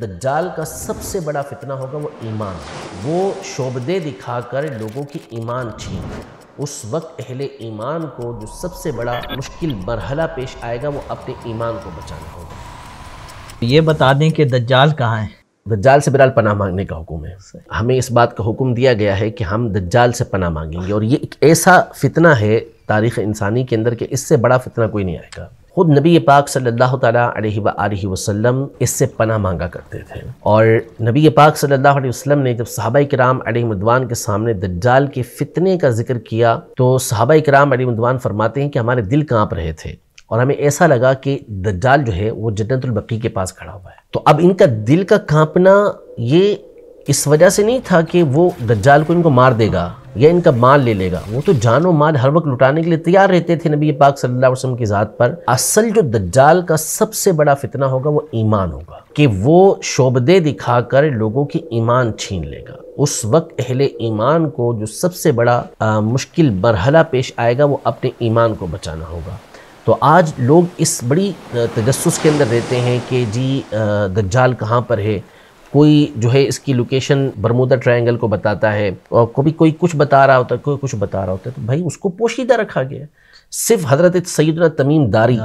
दज्जाल का सबसे बड़ा फितना होगा वो ईमान वो शोबदे दिखाकर लोगों की ईमान छीन उस वक्त अहले ईमान को जो सबसे बड़ा मुश्किल मरहला पेश आएगा वो अपने ईमान को बचाना होगा ये बता दें कि दज्जाल कहाँ है दज्जाल से बिलाल पनाह मांगने का हुक्म है हमें इस बात का हुक्म दिया गया है कि हम दज्जाल से पनाह मांगेंगे और ये एक ऐसा फितना है तारीख़ इंसानी के अंदर कि इससे बड़ा फितना कोई नहीं आएगा खुद नबी पाक सल्लल्लाहु सल्ला अलैहि वसल्लम इससे पना मांगा करते थे और नबी पाक सल्लल्लाहु अलैहि वसल्लम ने जब सहाबा कराम मदवान के सामने दज्जाल के फितने का जिक्र किया तो सहाबा कराम मदवान फरमाते हैं कि हमारे दिल काँप रहे थे और हमें ऐसा लगा कि दज्जाल जो है वो जन्नतुलबकी के पास खड़ा हुआ है तो अब इनका दिल का कांपना ये इस वजह से नहीं था कि वो दज्जाल को इनको मार देगा या इनका माल ले लेगा वो तो जानो माल हर वक्त लुटाने के लिए तैयार रहते थे नबी पाक सल्लल्लाहु अलैहि वसल्लम की ज़ात पर असल जो दज्जाल का सबसे बड़ा फितना होगा वो ईमान होगा कि वो शोबदे दिखाकर लोगों की ईमान छीन लेगा उस वक्त अहले ईमान को जो सबसे बड़ा आ, मुश्किल मरहला पेश आएगा वो अपने ईमान को बचाना होगा तो आज लोग इस बड़ी तजस के अंदर रहते हैं कि जी दज्जाल कहाँ पर है कोई जो है इसकी लोकेशन बरमूदा ट्रायंगल को बताता है और कभी कोई कुछ बता रहा होता है कोई कुछ बता रहा होता है तो भाई उसको पोशीदा रखा गया सिर्फ हजरत सैदना तमीम दारी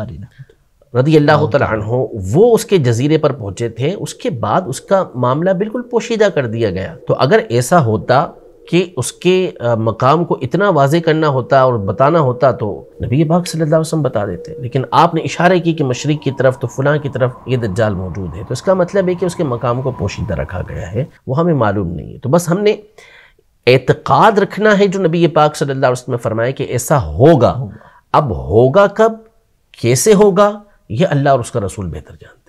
रदी अल्लाह तहो वो उसके जजीरे पर पहुंचे थे उसके बाद उसका मामला बिल्कुल पोशीदा कर दिया गया तो अगर ऐसा होता कि उसके मकाम को इतना वाजे करना होता और बताना होता तो नबी पाक सल्लल्लाहु अलैहि वसल्लम बता देते लेकिन आपने इशारे की कि मशरक़ की तरफ तो फ़लाँ की तरफ ये दज्जाल मौजूद है तो इसका मतलब है कि उसके मकाम को पोशीदा रखा गया है वो हमें मालूम नहीं है तो बस हमने एतक़ाद रखना है जो नबी पाक सल्लल्लाहु अलैहि वसल्लम ने फरमाया कि ऐसा होगा अब होगा कब कैसे होगा ये अल्लाह और उसका रसूल बेहतर जानते हैं